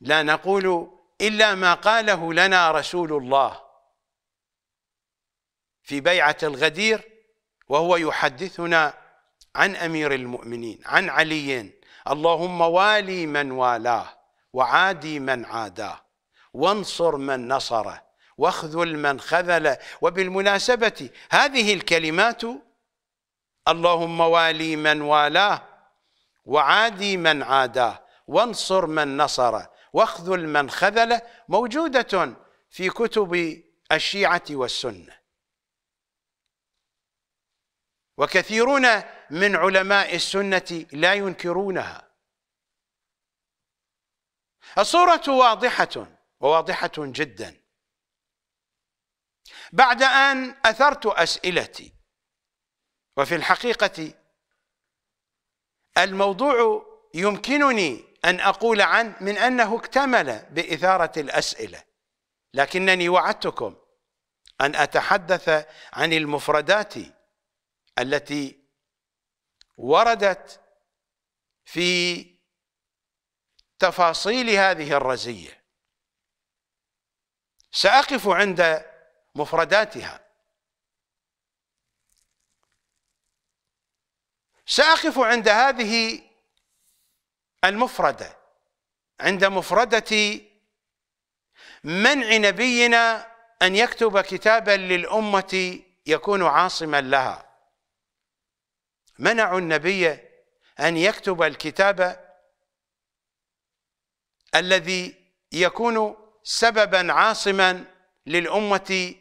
لا نقول إلا ما قاله لنا رسول الله في بيعة الغدير وهو يحدثنا عن أمير المؤمنين عن علي اللهم والي من والاه وعادي من عاداه وانصر من نصره واخذل من خذله وبالمناسبة هذه الكلمات اللهم والي من والاه وعادي من عاداه وانصر من نصره واخذل من خذله موجودة في كتب الشيعة والسنة وكثيرون من علماء السنة لا ينكرونها الصورة واضحة وواضحة جدا بعد أن أثرت أسئلتي وفي الحقيقة الموضوع يمكنني أن أقول عنه من أنه اكتمل بإثارة الأسئلة لكنني وعدتكم أن أتحدث عن المفردات التي وردت في تفاصيل هذه الرزية سأقف عند مفرداتها سأقف عند هذه المفردة عند مفردة منع نبينا أن يكتب كتابا للأمة يكون عاصما لها منعوا النبي أن يكتب الكتاب الذي يكون سببا عاصما للأمة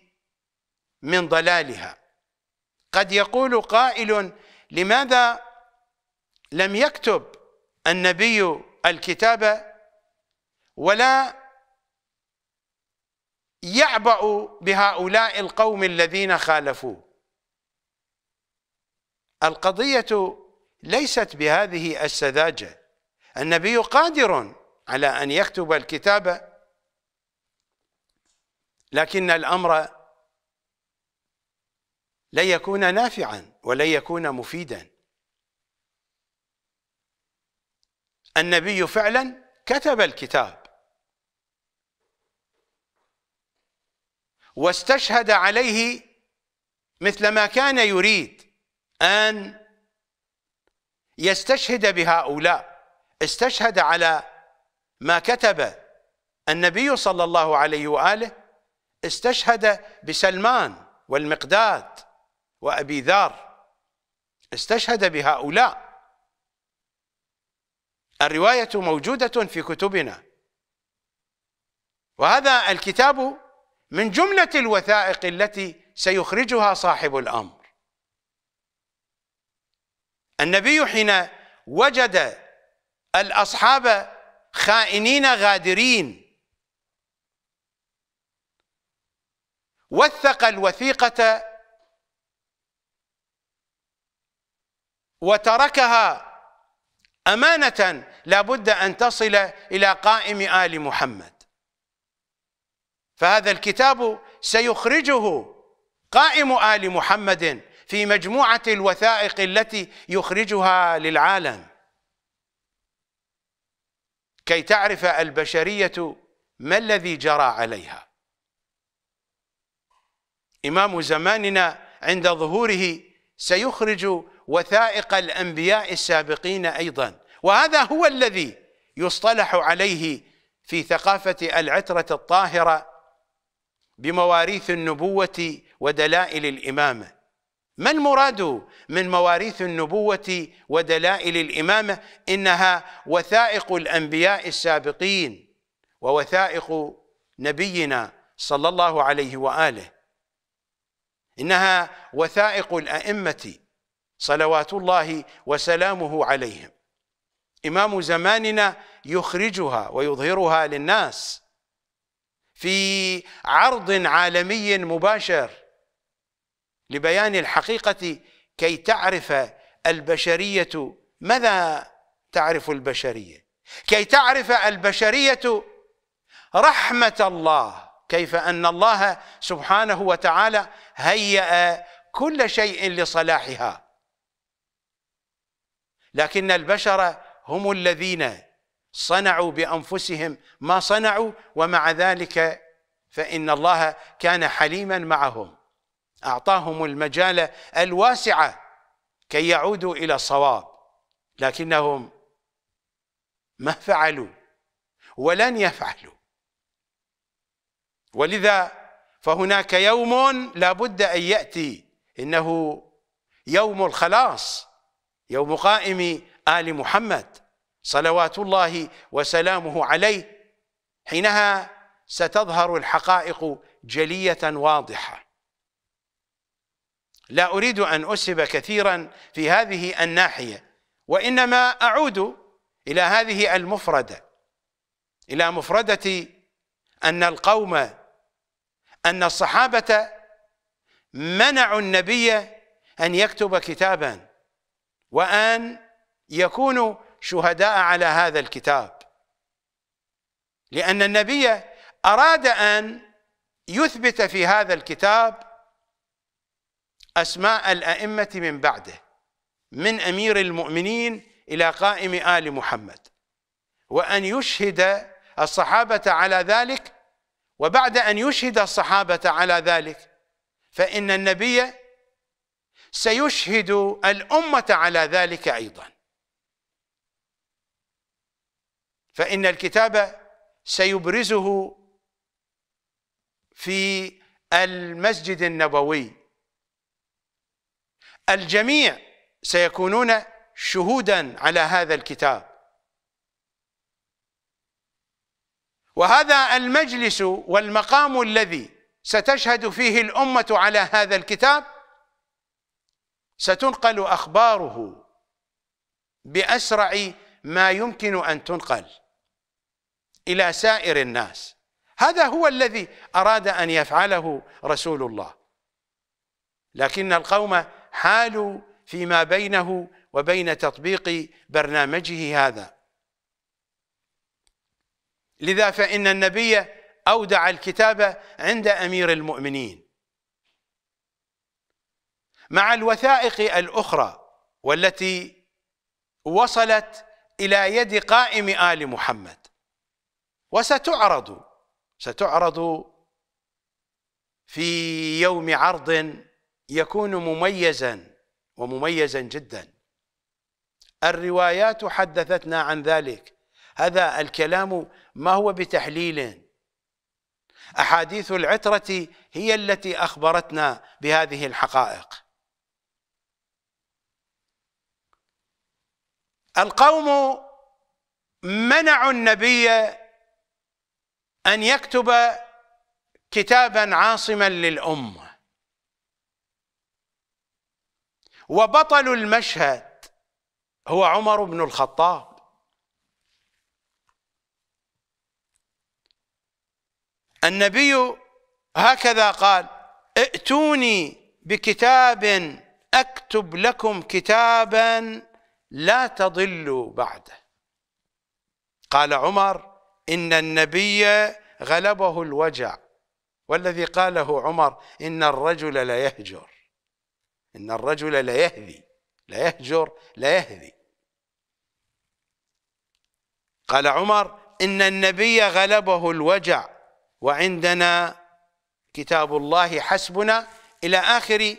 من ضلالها قد يقول قائل لماذا لم يكتب النبي الكتاب ولا يعبأ بهؤلاء القوم الذين خالفوه القضية ليست بهذه السذاجة النبي قادر على أن يكتب الكتاب لكن الأمر لن يكون نافعا ولن يكون مفيدا النبي فعلا كتب الكتاب واستشهد عليه مثل ما كان يريد أن يستشهد بهؤلاء استشهد على ما كتب النبي صلى الله عليه وآله استشهد بسلمان والمقداد وأبي ذر استشهد بهؤلاء الرواية موجودة في كتبنا وهذا الكتاب من جملة الوثائق التي سيخرجها صاحب الأمر النبي حين وجد الأصحاب خائنين غادرين وثق الوثيقة وتركها أمانة لابد أن تصل إلى قائم آل محمد فهذا الكتاب سيخرجه قائم آل محمد في مجموعة الوثائق التي يخرجها للعالم كي تعرف البشرية ما الذي جرى عليها إمام زماننا عند ظهوره سيخرج وثائق الأنبياء السابقين أيضا وهذا هو الذي يصطلح عليه في ثقافة العترة الطاهرة بمواريث النبوة ودلائل الإمامة ما المراد من مواريث النبوة ودلائل الإمامة إنها وثائق الأنبياء السابقين ووثائق نبينا صلى الله عليه وآله إنها وثائق الأئمة صلوات الله وسلامه عليهم إمام زماننا يخرجها ويظهرها للناس في عرض عالمي مباشر لبيان الحقيقة كي تعرف البشرية ماذا تعرف البشرية كي تعرف البشرية رحمة الله كيف أن الله سبحانه وتعالى هيأ كل شيء لصلاحها لكن البشر هم الذين صنعوا بانفسهم ما صنعوا ومع ذلك فان الله كان حليما معهم اعطاهم المجال الواسعه كي يعودوا الى الصواب لكنهم ما فعلوا ولن يفعلوا ولذا فهناك يوم لا بد ان ياتي انه يوم الخلاص يوم قائم آل محمد صلوات الله وسلامه عليه حينها ستظهر الحقائق جلية واضحة لا أريد أن أسهب كثيرا في هذه الناحية وإنما أعود إلى هذه المفردة إلى مفردة أن القوم أن الصحابة منعوا النبي أن يكتب كتابا وأن يكونوا شهداء على هذا الكتاب لأن النبي أراد أن يثبت في هذا الكتاب أسماء الأئمة من بعده من أمير المؤمنين إلى قائم آل محمد وأن يشهد الصحابة على ذلك وبعد أن يشهد الصحابة على ذلك فإن النبي سيشهد الأمة على ذلك أيضا فإن الكتاب سيبرزه في المسجد النبوي الجميع سيكونون شهودا على هذا الكتاب وهذا المجلس والمقام الذي ستشهد فيه الأمة على هذا الكتاب ستنقل أخباره بأسرع ما يمكن أن تنقل إلى سائر الناس هذا هو الذي أراد أن يفعله رسول الله لكن القوم حالوا فيما بينه وبين تطبيق برنامجه هذا لذا فإن النبي أودع الكتاب عند أمير المؤمنين مع الوثائق الأخرى والتي وصلت إلى يد قائم آل محمد وستعرض ستعرض في يوم عرض يكون مميزا ومميزا جدا الروايات حدثتنا عن ذلك هذا الكلام ما هو بتحليل أحاديث العترة هي التي أخبرتنا بهذه الحقائق القوم منعوا النبي أن يكتب كتابا عاصما للأمة وبطل المشهد هو عمر بن الخطاب النبي هكذا قال ائتوني بكتاب أكتب لكم كتابا لا تضلوا بعده قال عمر إن النبي غلبه الوجع والذي قاله عمر إن الرجل لا يهجر إن الرجل لا يهذي لا يهجر لا يهذي قال عمر إن النبي غلبه الوجع وعندنا كتاب الله حسبنا إلى آخر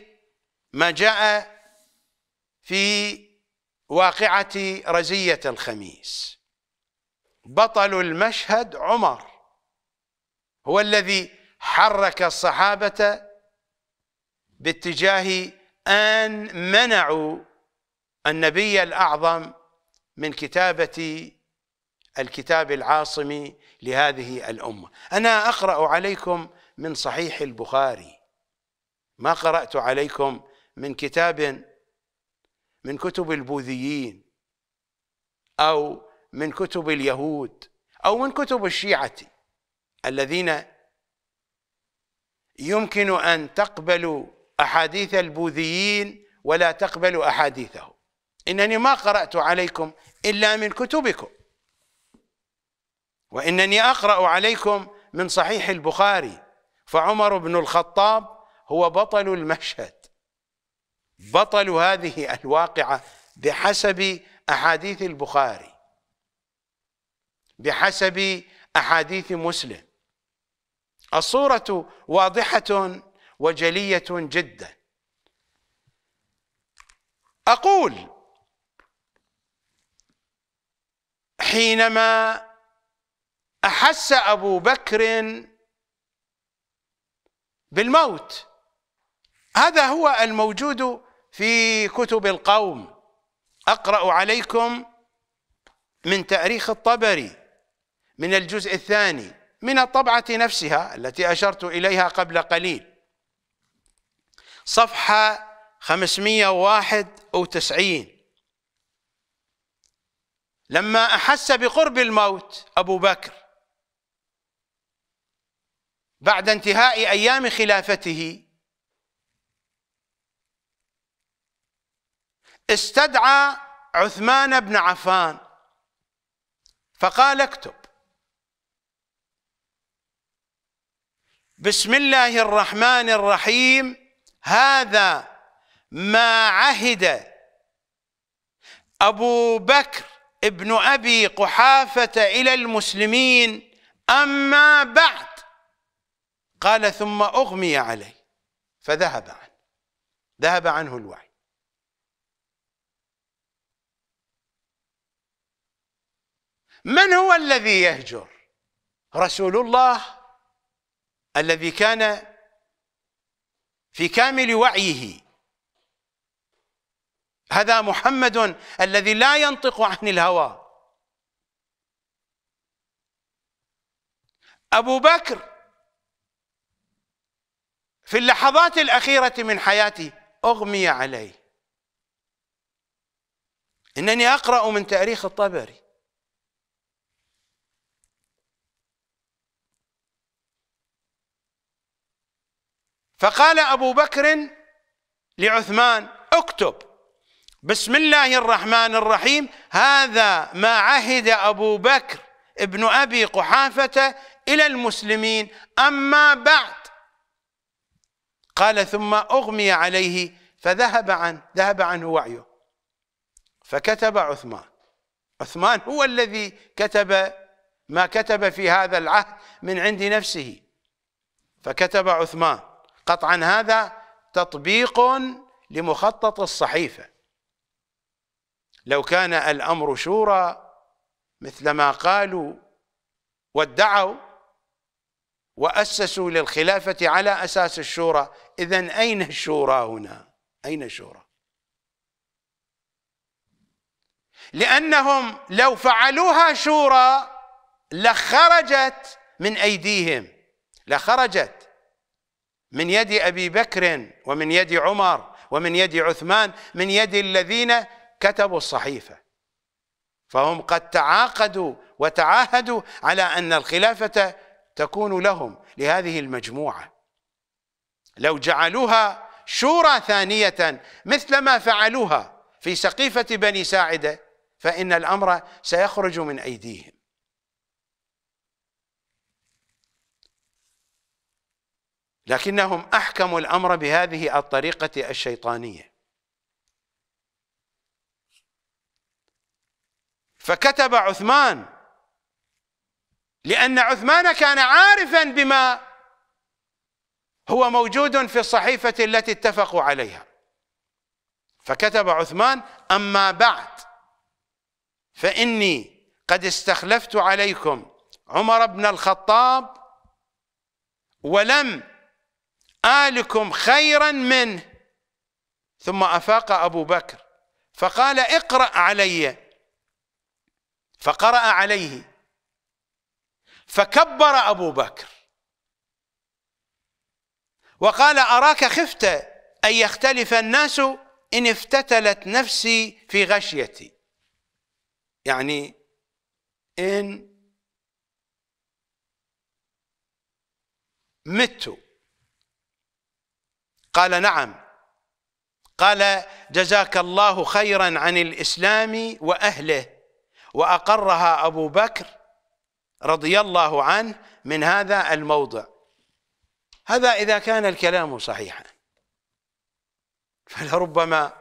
ما جاء في واقعة رزية الخميس بطل المشهد عمر هو الذي حرك الصحابة باتجاه أن منعوا النبي الأعظم من كتابة الكتاب العاصمي لهذه الأمة أنا أقرأ عليكم من صحيح البخاري ما قرأت عليكم من كتاب من كتب البوذيين أو من كتب اليهود أو من كتب الشيعة الذين يمكن أن تقبلوا أحاديث البوذيين ولا تقبلوا أحاديثه إنني ما قرأت عليكم إلا من كتبكم وإنني أقرأ عليكم من صحيح البخاري فعمر بن الخطاب هو بطل المشهد بطل هذه الواقعة بحسب أحاديث البخاري بحسب أحاديث مسلم الصورة واضحة وجلية جدا أقول حينما أحس أبو بكر بالموت هذا هو الموجود في كتب القوم أقرأ عليكم من تاريخ الطبري من الجزء الثاني من الطبعة نفسها التي أشرت إليها قبل قليل صفحة 591 أو لما أحس بقرب الموت أبو بكر بعد انتهاء أيام خلافته استدعى عثمان بن عفان فقال اكتب بسم الله الرحمن الرحيم هذا ما عهد ابو بكر ابن ابي قحافه الى المسلمين اما بعد قال ثم اغمي عليه فذهب عنه ذهب عنه الوعي من هو الذي يهجر رسول الله الذي كان في كامل وعيه هذا محمد الذي لا ينطق عن الهوى أبو بكر في اللحظات الأخيرة من حياته أغمي عليه إنني أقرأ من تاريخ الطبري فقال أبو بكر لعثمان اكتب بسم الله الرحمن الرحيم هذا ما عهد أبو بكر ابن أبي قحافة إلى المسلمين أما بعد قال ثم أغمي عليه فذهب عن ذهب عنه وعيه فكتب عثمان عثمان هو الذي كتب ما كتب في هذا العهد من عند نفسه فكتب عثمان قطعا هذا تطبيق لمخطط الصحيفة لو كان الأمر شورى مثل ما قالوا وادعوا وأسسوا للخلافة على أساس الشورى إذا أين الشورى هنا أين الشورى لأنهم لو فعلوها شورى لخرجت من أيديهم لخرجت من يد أبي بكر ومن يد عمر ومن يد عثمان من يد الذين كتبوا الصحيفة فهم قد تعاقدوا وتعاهدوا على أن الخلافة تكون لهم لهذه المجموعة لو جعلوها شورى ثانية مثل ما فعلوها في سقيفة بني ساعدة فإن الأمر سيخرج من أيديهم لكنهم احكموا الامر بهذه الطريقه الشيطانيه فكتب عثمان لان عثمان كان عارفا بما هو موجود في الصحيفه التي اتفقوا عليها فكتب عثمان اما بعد فاني قد استخلفت عليكم عمر بن الخطاب ولم آلكم خيرا منه ثم أفاق أبو بكر فقال اقرأ علي فقرأ عليه فكبر أبو بكر وقال أراك خفت أن يختلف الناس إن افتتلت نفسي في غشيتي يعني إن مت قال نعم قال جزاك الله خيرا عن الإسلام وأهله وأقرها أبو بكر رضي الله عنه من هذا الموضع هذا إذا كان الكلام صحيحا فلربما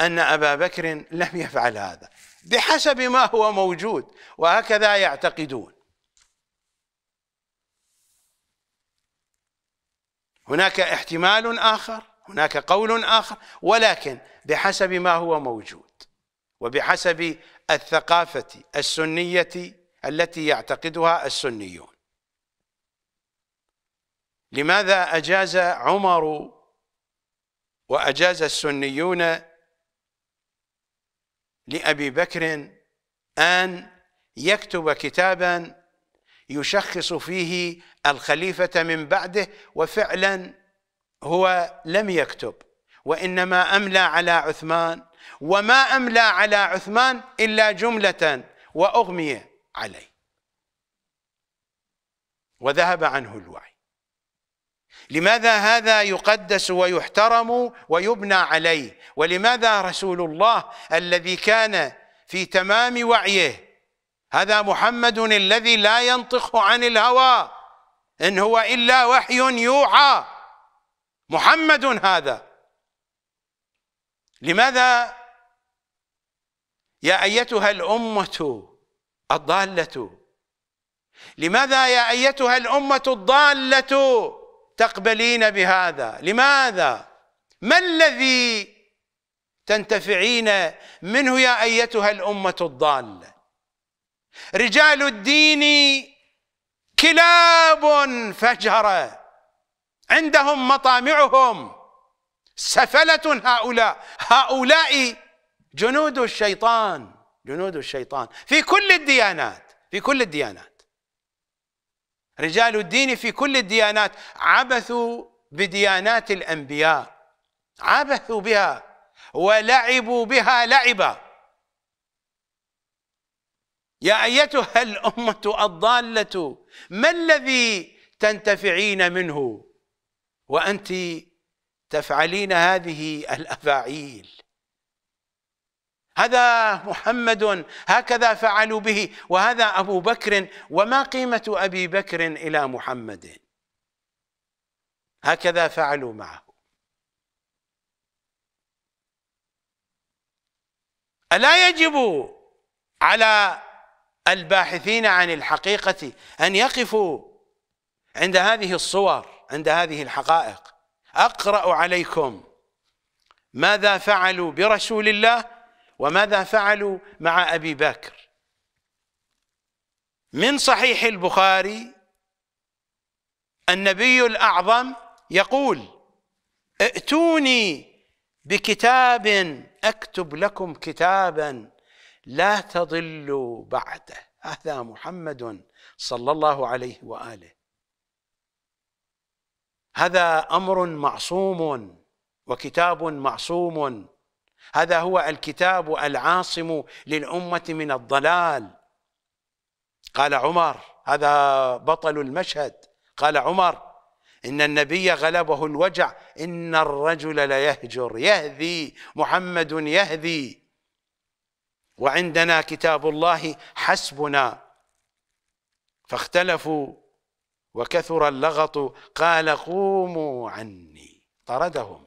أن أبا بكر لم يفعل هذا بحسب ما هو موجود وهكذا يعتقدون هناك احتمال آخر هناك قول آخر ولكن بحسب ما هو موجود وبحسب الثقافة السنية التي يعتقدها السنيون لماذا أجاز عمر وأجاز السنيون لأبي بكر أن يكتب كتابا يشخص فيه الخليفة من بعده وفعلا هو لم يكتب وإنما أملى على عثمان وما أملى على عثمان إلا جملة وأغمي عليه وذهب عنه الوعي لماذا هذا يقدس ويحترم ويبنى عليه ولماذا رسول الله الذي كان في تمام وعيه هذا محمد الذي لا ينطق عن الهوى إن هو إلا وحي يوحى محمد هذا لماذا يا أيتها الأمة الضالة لماذا يا أيتها الأمة الضالة تقبلين بهذا لماذا ما الذي تنتفعين منه يا أيتها الأمة الضالة رجال الدين كلاب فجره عندهم مطامعهم سفلة هؤلاء هؤلاء جنود الشيطان جنود الشيطان في كل الديانات في كل الديانات رجال الدين في كل الديانات عبثوا بديانات الأنبياء عبثوا بها ولعبوا بها لعبا يا ايتها الامه الضاله ما الذي تنتفعين منه وانت تفعلين هذه الافاعيل هذا محمد هكذا فعلوا به وهذا ابو بكر وما قيمه ابي بكر الى محمد هكذا فعلوا معه الا يجب على الباحثين عن الحقيقة أن يقفوا عند هذه الصور عند هذه الحقائق أقرأ عليكم ماذا فعلوا برسول الله وماذا فعلوا مع أبي بكر من صحيح البخاري النبي الأعظم يقول ائتوني بكتاب أكتب لكم كتابا لا تضلوا بعده هذا محمد صلى الله عليه واله هذا امر معصوم وكتاب معصوم هذا هو الكتاب العاصم للامه من الضلال قال عمر هذا بطل المشهد قال عمر إن النبي غلبه الوجع إن الرجل ليهجر يهذي محمد يهذي وعندنا كتاب الله حسبنا فاختلفوا وكثر اللغط قال قوموا عني طردهم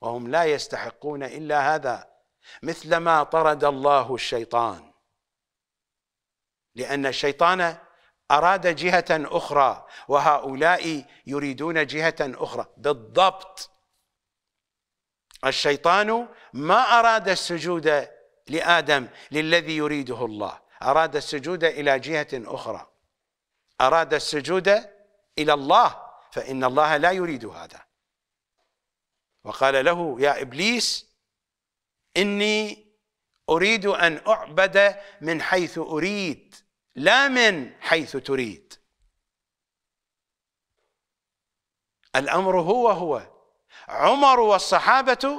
وهم لا يستحقون الا هذا مثلما طرد الله الشيطان لان الشيطان اراد جهه اخرى وهؤلاء يريدون جهه اخرى بالضبط الشيطان ما اراد السجود لآدم للذي يريده الله أراد السجود إلى جهة أخرى أراد السجود إلى الله فإن الله لا يريد هذا وقال له يا إبليس إني أريد أن أعبد من حيث أريد لا من حيث تريد الأمر هو هو عمر والصحابة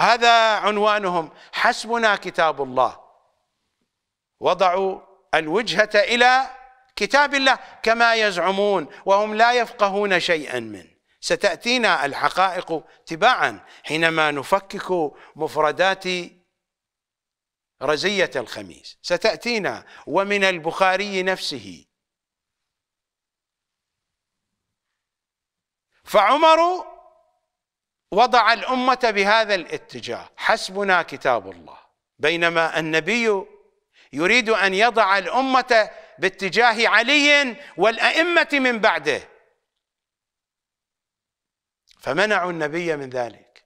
هذا عنوانهم حسبنا كتاب الله وضعوا الوجهة إلى كتاب الله كما يزعمون وهم لا يفقهون شيئا منه ستأتينا الحقائق تباعا حينما نفكك مفردات رزية الخميس ستأتينا ومن البخاري نفسه فعمر وضع الامه بهذا الاتجاه حسبنا كتاب الله بينما النبي يريد ان يضع الامه باتجاه علي والائمه من بعده فمنعوا النبي من ذلك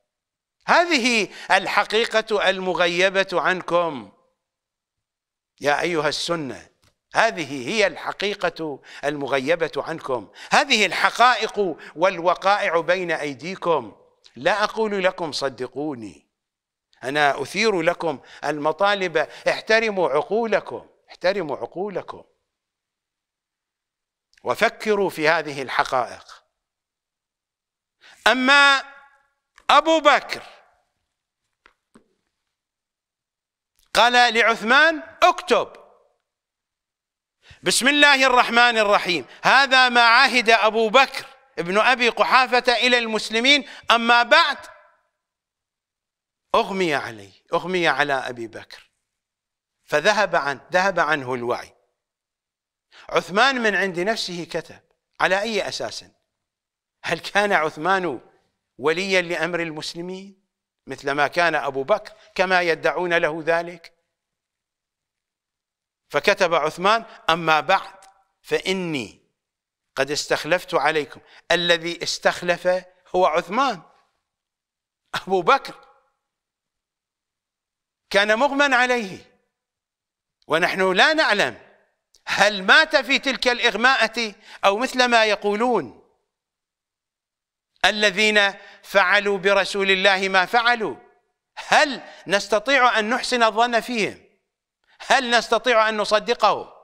هذه الحقيقه المغيبه عنكم يا ايها السنه هذه هي الحقيقة المغيبة عنكم هذه الحقائق والوقائع بين أيديكم لا أقول لكم صدقوني أنا أثير لكم المطالب احترموا عقولكم احترموا عقولكم وفكروا في هذه الحقائق أما أبو بكر قال لعثمان اكتب بسم الله الرحمن الرحيم هذا ما عهد أبو بكر ابن أبي قحافة إلى المسلمين أما بعد أغمي عليه أغمي على أبي بكر فذهب عن ذهب عنه الوعي عثمان من عند نفسه كتب على أي أساس هل كان عثمان وليا لأمر المسلمين مثل ما كان أبو بكر كما يدعون له ذلك فكتب عثمان أما بعد فإني قد استخلفت عليكم الذي استخلف هو عثمان أبو بكر كان مغمى عليه ونحن لا نعلم هل مات في تلك الإغماءة أو مثل ما يقولون الذين فعلوا برسول الله ما فعلوا هل نستطيع أن نحسن الظن فيهم هل نستطيع أن نصدقهم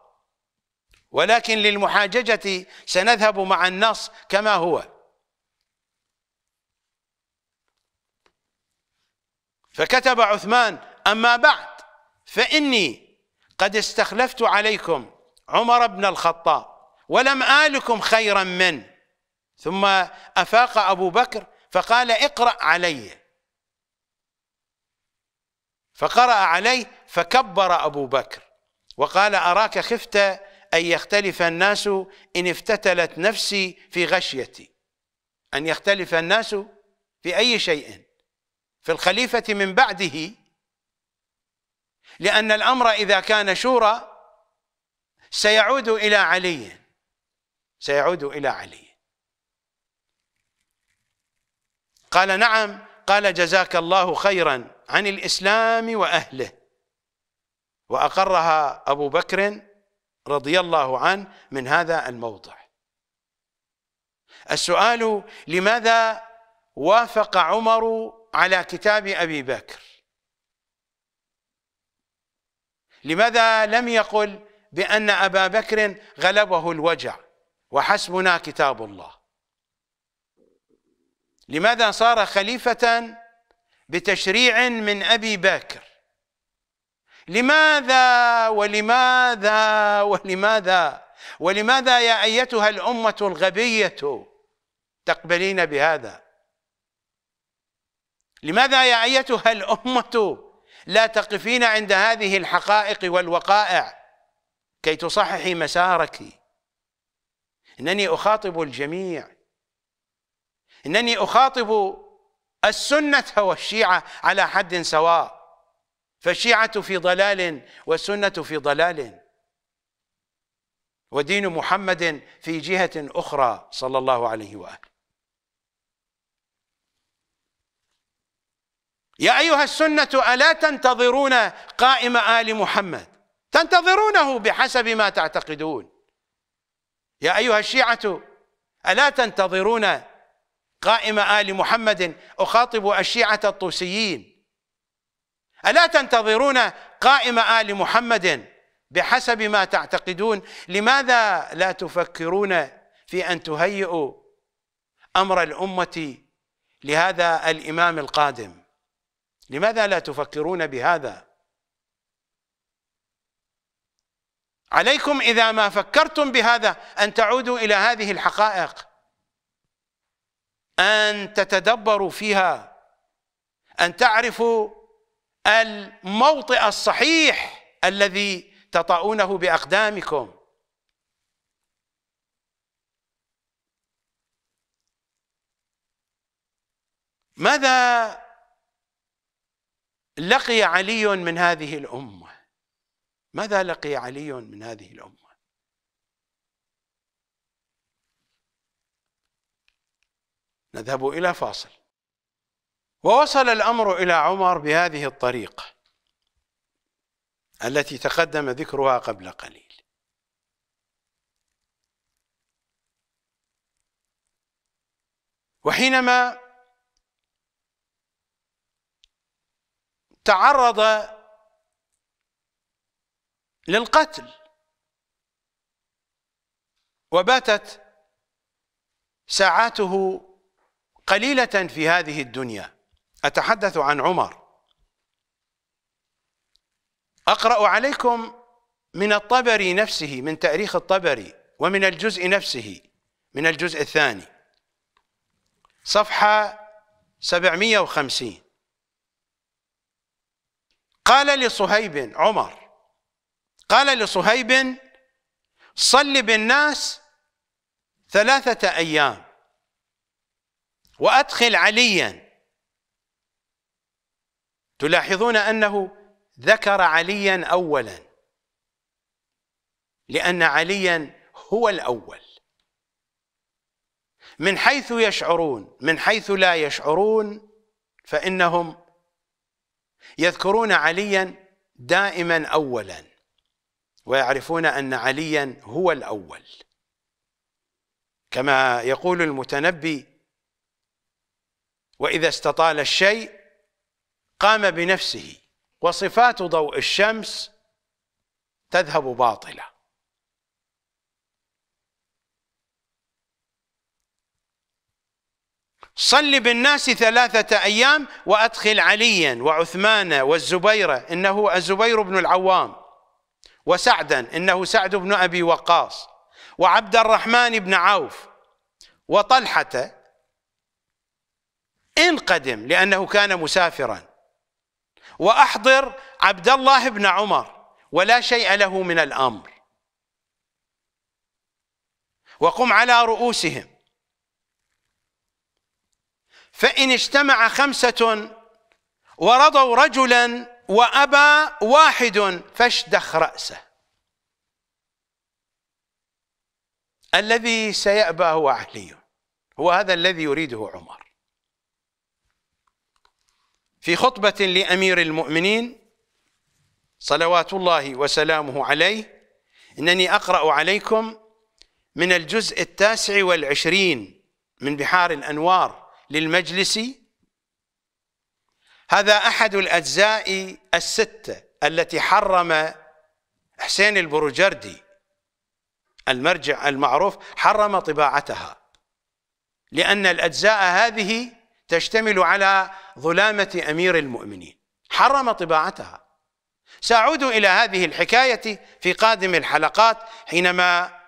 ولكن للمحاججة سنذهب مع النص كما هو فكتب عثمان أما بعد فإني قد استخلفت عليكم عمر بن الخطاب ولم آلكم خيرا منه ثم أفاق أبو بكر فقال اقرأ علي فقرأ عليه فكبر أبو بكر وقال أراك خفت أن يختلف الناس إن افتتلت نفسي في غشيتي أن يختلف الناس في أي شيء في الخليفة من بعده لأن الأمر إذا كان شورى سيعود إلى علي سيعود إلى علي قال نعم قال جزاك الله خيرا عن الإسلام وأهله وأقرها أبو بكر رضي الله عنه من هذا الموضع السؤال لماذا وافق عمر على كتاب أبي بكر لماذا لم يقل بأن أبا بكر غلبه الوجع وحسبنا كتاب الله لماذا صار خليفة بتشريع من أبي بكر لماذا ولماذا ولماذا ولماذا يا ايتها الامه الغبيه تقبلين بهذا لماذا يا ايتها الامه لا تقفين عند هذه الحقائق والوقائع كي تصححي مسارك انني اخاطب الجميع انني اخاطب السنه والشيعه على حد سواء فالشيعة في ضلال والسنة في ضلال ودين محمد في جهة أخرى صلى الله عليه وآله يا أيها السنة ألا تنتظرون قائم آل محمد تنتظرونه بحسب ما تعتقدون يا أيها الشيعة ألا تنتظرون قائم آل محمد أخاطب الشيعة الطوسيين ألا تنتظرون قائم آل محمد بحسب ما تعتقدون لماذا لا تفكرون في أن تهيئوا أمر الأمة لهذا الإمام القادم لماذا لا تفكرون بهذا عليكم إذا ما فكرتم بهذا أن تعودوا إلى هذه الحقائق أن تتدبروا فيها أن تعرفوا الموطئ الصحيح الذي تطؤونه باقدامكم ماذا لقي علي من هذه الامه ماذا لقي علي من هذه الامه نذهب الى فاصل ووصل الامر الى عمر بهذه الطريقه التي تقدم ذكرها قبل قليل وحينما تعرض للقتل وباتت ساعاته قليله في هذه الدنيا أتحدث عن عمر أقرأ عليكم من الطبري نفسه من تاريخ الطبري ومن الجزء نفسه من الجزء الثاني صفحة 750 قال لصهيب عمر قال لصهيب صل بالناس ثلاثة أيام وأدخل عليا تلاحظون انه ذكر عليا اولا لان عليا هو الاول من حيث يشعرون من حيث لا يشعرون فانهم يذكرون عليا دائما اولا ويعرفون ان عليا هو الاول كما يقول المتنبي واذا استطال الشيء قام بنفسه وصفات ضوء الشمس تذهب باطله صل بالناس ثلاثة أيام وأدخل عليا وعثمان والزبير إنه الزبير بن العوام وسعدا إنه سعد بن أبي وقاص وعبد الرحمن بن عوف وطلحة إن قدم لأنه كان مسافرا واحضر عبد الله بن عمر ولا شيء له من الامر وقم على رؤوسهم فان اجتمع خمسه ورضوا رجلا وابى واحد فاشدخ راسه الذي سيأبى هو علي هو هذا الذي يريده عمر في خطبة لأمير المؤمنين صلوات الله وسلامه عليه إنني أقرأ عليكم من الجزء التاسع والعشرين من بحار الأنوار للمجلس هذا أحد الأجزاء الستة التي حرم حسين البروجردي المرجع المعروف حرم طباعتها لأن الأجزاء هذه تشتمل على ظلامة أمير المؤمنين حرم طباعتها سأعود إلى هذه الحكاية في قادم الحلقات حينما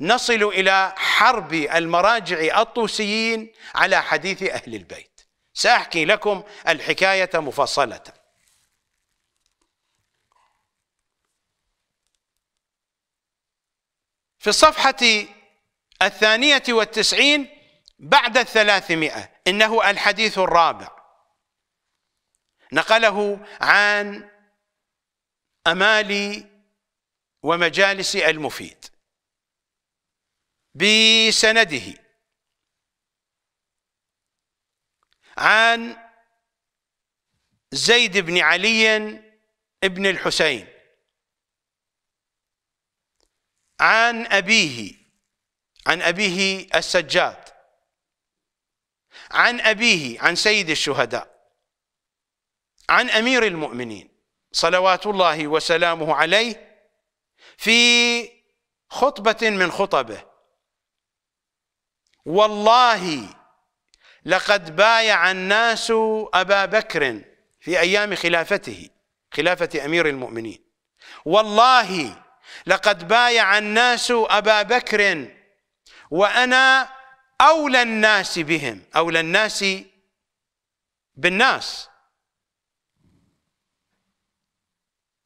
نصل إلى حرب المراجع الطوسيين على حديث أهل البيت سأحكي لكم الحكاية مفصلة في الصفحة الثانية والتسعين بعد الثلاثمائة إنه الحديث الرابع نقله عن أمالي ومجالس المفيد بسنده عن زيد بن علي بن الحسين عن أبيه عن أبيه السجاد عن أبيه عن سيد الشهداء عن أمير المؤمنين صلوات الله وسلامه عليه في خطبة من خطبه والله لقد بايع الناس أبا بكر في أيام خلافته خلافة أمير المؤمنين والله لقد بايع الناس أبا بكر وأنا أولى الناس بهم أولى الناس بالناس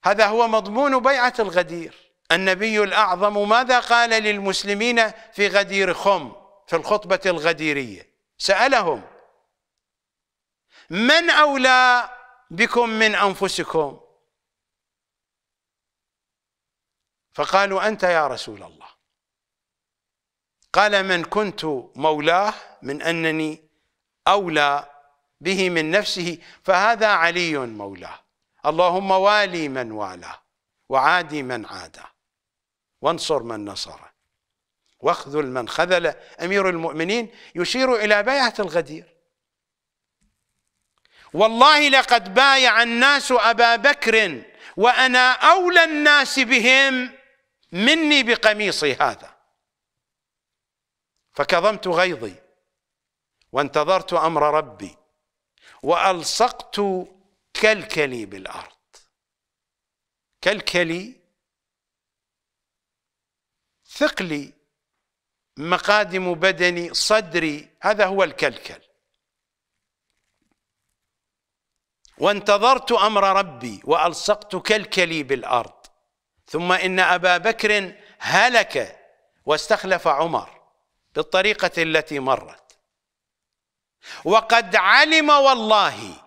هذا هو مضمون بيعة الغدير النبي الأعظم ماذا قال للمسلمين في غدير خم في الخطبة الغديرية سألهم من أولى بكم من أنفسكم فقالوا أنت يا رسول الله قال من كنت مولاه من أنني أولى به من نفسه فهذا علي مولاه اللهم والي من والاه وعادي من عاداه وانصر من نصره واخذل من خذل أمير المؤمنين يشير إلى بيعة الغدير والله لقد بايع الناس أبا بكر وأنا أولى الناس بهم مني بقميصي هذا فكظمت غيظي وانتظرت امر ربي والصقت كلكلي بالارض كلكلي ثقلي مقادم بدني صدري هذا هو الكلكل وانتظرت امر ربي والصقت كلكلي بالارض ثم ان ابا بكر هلك واستخلف عمر بالطريقة التي مرت وقد علم والله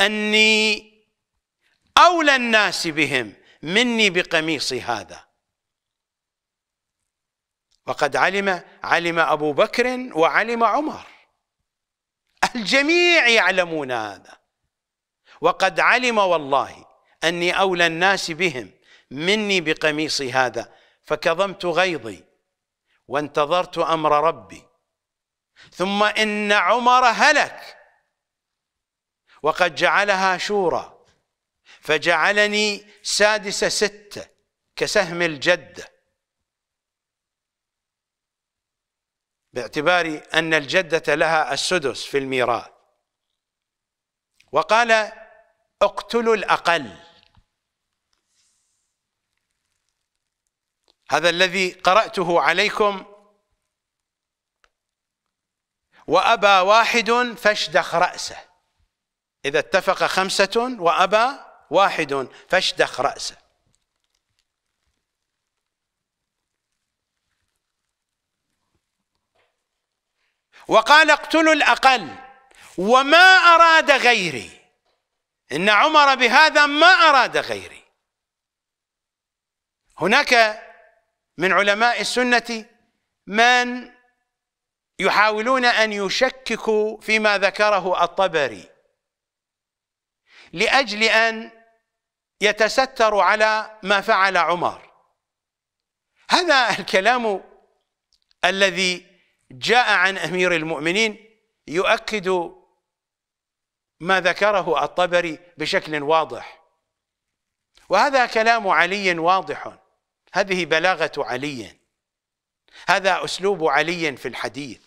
أني أولى الناس بهم مني بقميصي هذا وقد علم علم أبو بكر وعلم عمر الجميع يعلمون هذا وقد علم والله أني أولى الناس بهم مني بقميصي هذا فكظمت غيظي وانتظرت امر ربي ثم ان عمر هلك وقد جعلها شورى فجعلني سادس سته كسهم الجده باعتبار ان الجده لها السدس في الميراث وقال اقتلوا الاقل هذا الذي قرأته عليكم وأبى واحد فاشدخ رأسه إذا اتفق خمسة وأبى واحد فاشدخ رأسه وقال اقتلوا الأقل وما أراد غيري إن عمر بهذا ما أراد غيري هناك من علماء السنة من يحاولون أن يشككوا فيما ذكره الطبري لأجل أن يتستروا على ما فعل عمر هذا الكلام الذي جاء عن أمير المؤمنين يؤكد ما ذكره الطبري بشكل واضح وهذا كلام علي واضح هذه بلاغة علي هذا أسلوب علي في الحديث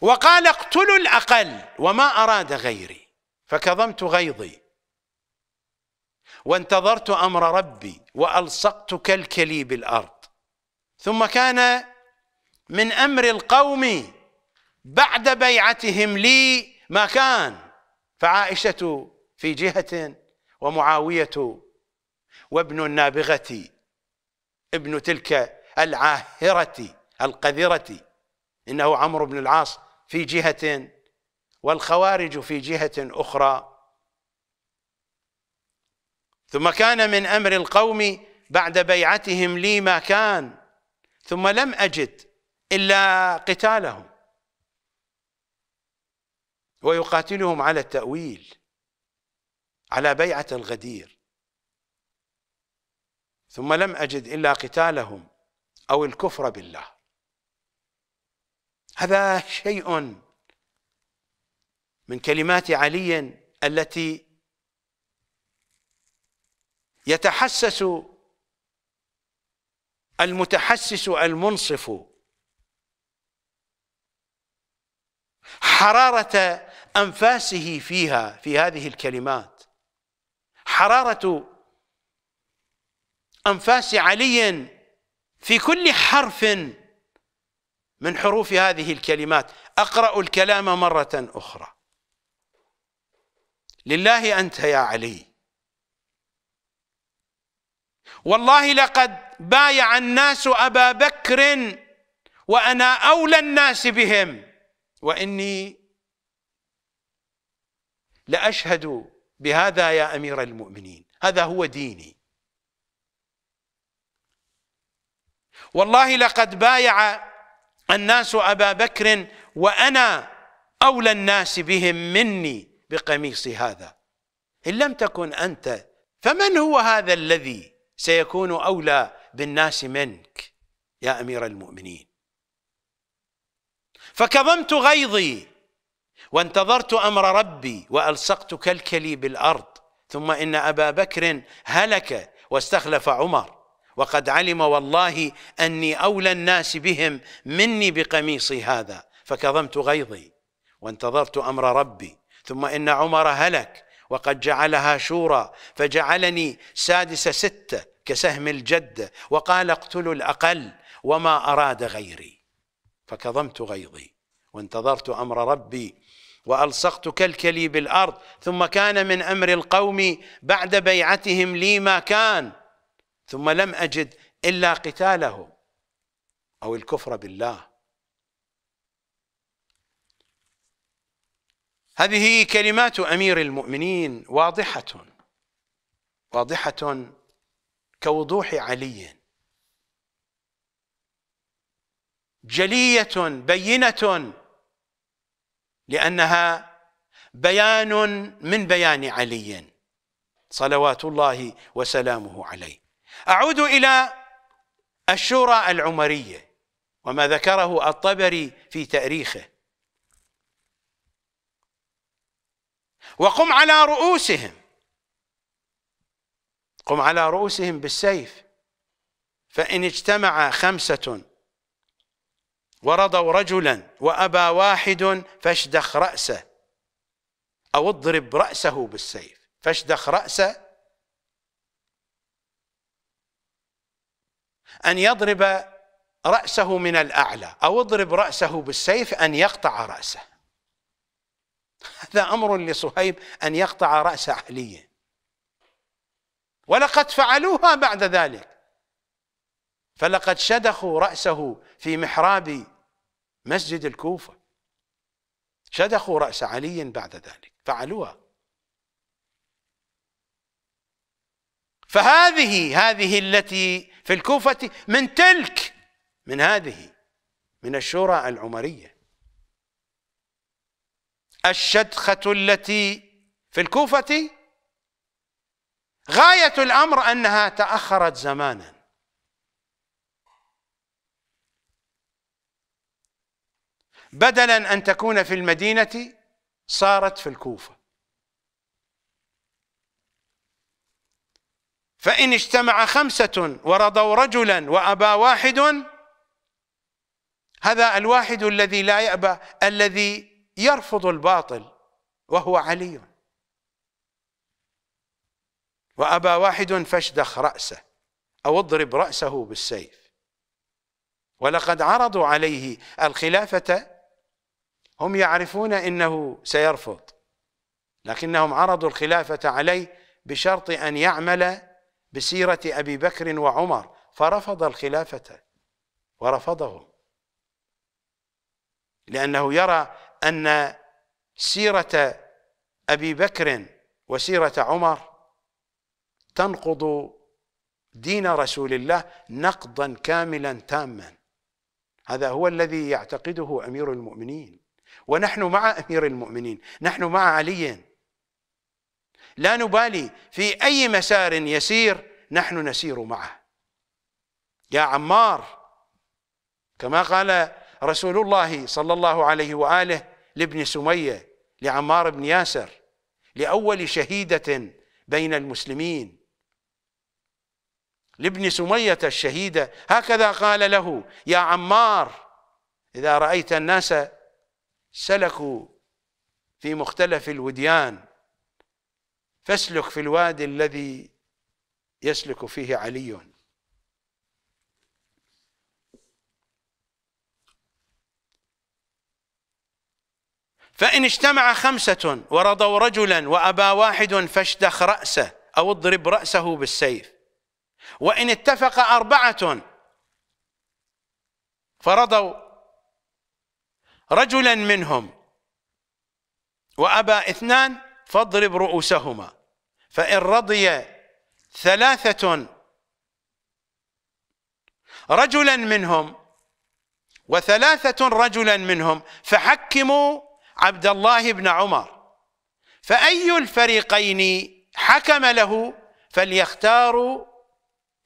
وقال اقتلوا الأقل وما أراد غيري فكظمت غيظي وانتظرت أمر ربي وألصقت كالكلي بالأرض ثم كان من أمر القوم بعد بيعتهم لي ما كان فعائشة في جهة ومعاوية وابن النابغة ابن تلك العاهرة القذرة إنه عمرو بن العاص في جهة والخوارج في جهة أخرى ثم كان من أمر القوم بعد بيعتهم لي ما كان ثم لم أجد إلا قتالهم ويقاتلهم على التأويل على بيعة الغدير ثم لم أجد إلا قتالهم أو الكفر بالله هذا شيء من كلمات علي التي يتحسس المتحسس المنصف حرارة أنفاسه فيها في هذه الكلمات حرارة أنفاس علي في كل حرف من حروف هذه الكلمات أقرأ الكلام مرة أخرى لله أنت يا علي والله لقد بايع الناس أبا بكر وأنا أولى الناس بهم وإني لأشهد بهذا يا امير المؤمنين هذا هو ديني والله لقد بايع الناس ابا بكر وانا اولى الناس بهم مني بقميصي هذا ان لم تكن انت فمن هو هذا الذي سيكون اولى بالناس منك يا امير المؤمنين فكظمت غيظي وانتظرت امر ربي والصقت كلكلي بالارض ثم ان ابا بكر هلك واستخلف عمر وقد علم والله اني اولى الناس بهم مني بقميصي هذا فكظمت غيظي وانتظرت امر ربي ثم ان عمر هلك وقد جعلها شورى فجعلني سادس سته كسهم الجده وقال اقتلوا الاقل وما اراد غيري فكظمت غيظي وانتظرت امر ربي والصقتك الكلي بالارض ثم كان من امر القوم بعد بيعتهم لي ما كان ثم لم اجد الا قتالهم او الكفر بالله هذه كلمات امير المؤمنين واضحه واضحه كوضوح علي جليه بينه لأنها بيان من بيان علي صلوات الله وسلامه عليه أعود إلى الشورى العمرية وما ذكره الطبري في تأريخه وقم على رؤوسهم قم على رؤوسهم بالسيف فإن اجتمع خمسة ورضوا رجلا وأبى واحد فاشدخ رأسه أو اضرب رأسه بالسيف فاشدخ رأسه أن يضرب رأسه من الأعلى أو اضرب رأسه بالسيف أن يقطع رأسه هذا أمر لصهيب أن يقطع رأس علي ولقد فعلوها بعد ذلك فلقد شدخوا رأسه في محراب مسجد الكوفة شدخوا رأس علي بعد ذلك فعلوها فهذه هذه التي في الكوفة من تلك من هذه من الشورى العمرية الشدخة التي في الكوفة غاية الأمر أنها تأخرت زمانا بدلا أن تكون في المدينة صارت في الكوفة فإن اجتمع خمسة ورضوا رجلا وأبى واحد هذا الواحد الذي لا يأبى الذي يرفض الباطل وهو علي وأبى واحد فاشدخ رأسه أو اضرب رأسه بالسيف ولقد عرضوا عليه الخلافة هم يعرفون انه سيرفض لكنهم عرضوا الخلافه عليه بشرط ان يعمل بسيره ابي بكر وعمر فرفض الخلافه ورفضه لانه يرى ان سيره ابي بكر وسيره عمر تنقض دين رسول الله نقضا كاملا تاما هذا هو الذي يعتقده امير المؤمنين ونحن مع امير المؤمنين نحن مع علي لا نبالي في اي مسار يسير نحن نسير معه يا عمار كما قال رسول الله صلى الله عليه واله لابن سميه لعمار بن ياسر لاول شهيده بين المسلمين لابن سميه الشهيده هكذا قال له يا عمار اذا رايت الناس سلكوا في مختلف الوديان فاسلك في الوادي الذي يسلك فيه علي فإن اجتمع خمسة ورضوا رجلا وأبى واحد فاشدخ رأسه أو اضرب رأسه بالسيف وإن اتفق أربعة فرضوا رجلا منهم وأبى اثنان فاضرب رؤوسهما فإن رضي ثلاثة رجلا منهم وثلاثة رجلا منهم فحكموا عبد الله بن عمر فأي الفريقين حكم له فليختاروا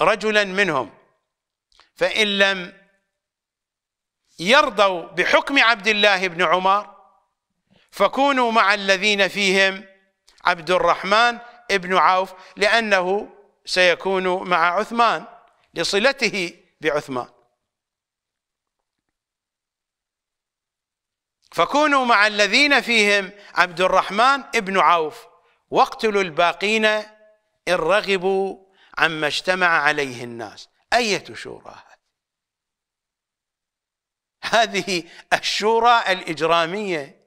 رجلا منهم فإن لم يرضوا بحكم عبد الله بن عمر فكونوا مع الذين فيهم عبد الرحمن بن عوف لأنه سيكون مع عثمان لصلته بعثمان فكونوا مع الذين فيهم عبد الرحمن بن عوف واقتلوا الباقين إن رغبوا عما اجتمع عليه الناس أية شورى هذه الشورى الاجراميه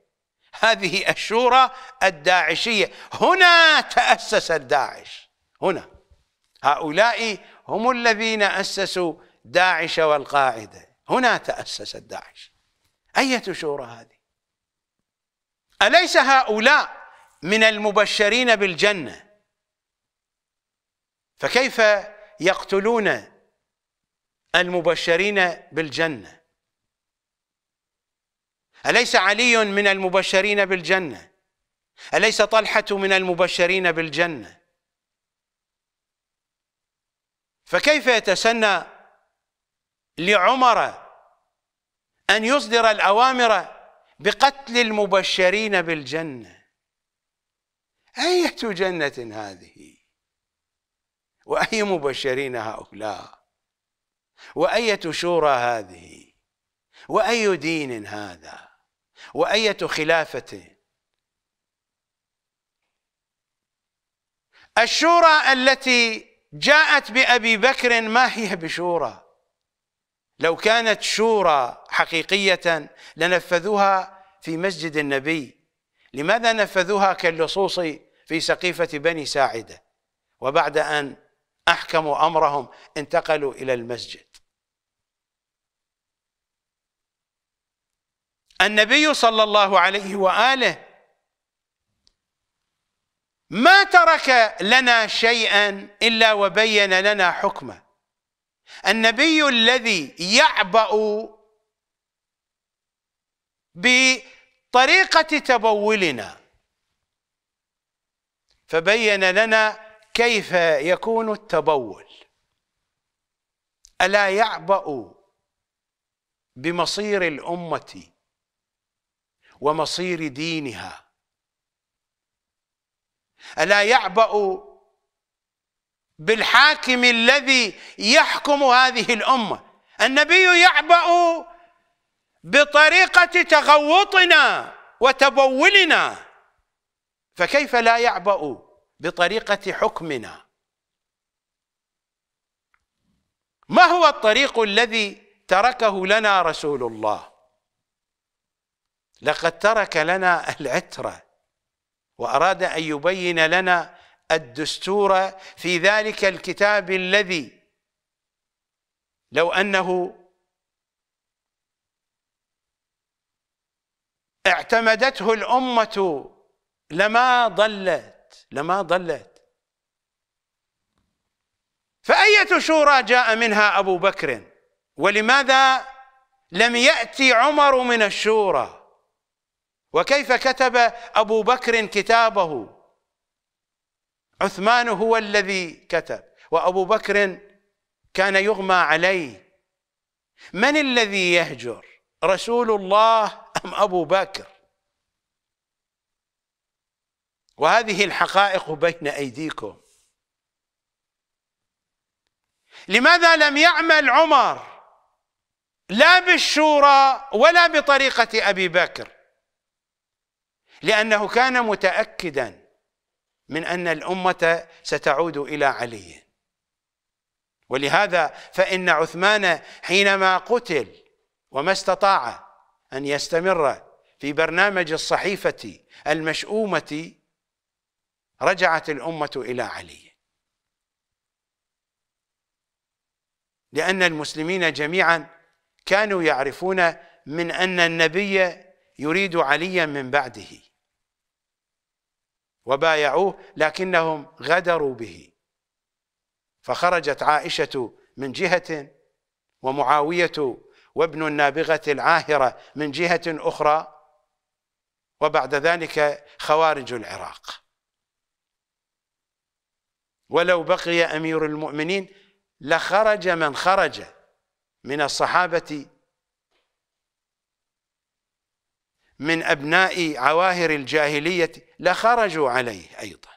هذه الشورى الداعشيه هنا تاسست داعش هنا هؤلاء هم الذين اسسوا داعش والقاعده هنا تاسست داعش اية شورى هذه اليس هؤلاء من المبشرين بالجنه فكيف يقتلون المبشرين بالجنه أليس علي من المبشرين بالجنة أليس طلحة من المبشرين بالجنة فكيف يتسنى لعمر أن يصدر الأوامر بقتل المبشرين بالجنة أية جنة هذه وأي مبشرين هؤلاء وأية شورى هذه وأي دين هذا وأية خلافة الشورى التي جاءت بأبي بكر ما هي بشورى لو كانت شورى حقيقية لنفذوها في مسجد النبي لماذا نفذوها كاللصوص في سقيفة بني ساعدة وبعد أن أحكموا أمرهم انتقلوا إلى المسجد النبي صلى الله عليه واله ما ترك لنا شيئا الا وبين لنا حكمه النبي الذي يعبأ بطريقه تبولنا فبين لنا كيف يكون التبول الا يعبأ بمصير الامه ومصير دينها الا يعبأ بالحاكم الذي يحكم هذه الامه النبي يعبأ بطريقه تغوطنا وتبولنا فكيف لا يعبأ بطريقه حكمنا ما هو الطريق الذي تركه لنا رسول الله لقد ترك لنا العترة وأراد أن يبين لنا الدستور في ذلك الكتاب الذي لو أنه اعتمدته الأمة لما ضلت لما ضلت فأية شورى جاء منها أبو بكر ولماذا لم يأتي عمر من الشورى وكيف كتب ابو بكر كتابه عثمان هو الذي كتب وابو بكر كان يغمى عليه من الذي يهجر رسول الله ام ابو بكر وهذه الحقائق بين ايديكم لماذا لم يعمل عمر لا بالشورى ولا بطريقه ابي بكر لأنه كان متأكدا من أن الأمة ستعود إلى علي ولهذا فإن عثمان حينما قتل وما استطاع أن يستمر في برنامج الصحيفة المشؤومة رجعت الأمة إلى علي لأن المسلمين جميعا كانوا يعرفون من أن النبي يريد عليا من بعده وبايعوه لكنهم غدروا به فخرجت عائشة من جهة ومعاوية وابن النابغة العاهرة من جهة أخرى وبعد ذلك خوارج العراق ولو بقي أمير المؤمنين لخرج من خرج من الصحابة من أبناء عواهر الجاهلية لخرجوا عليه أيضا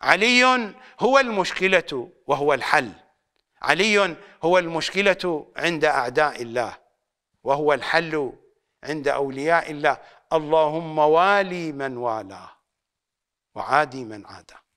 علي هو المشكلة وهو الحل علي هو المشكلة عند أعداء الله وهو الحل عند أولياء الله اللهم والي من والاه وعادي من عاداه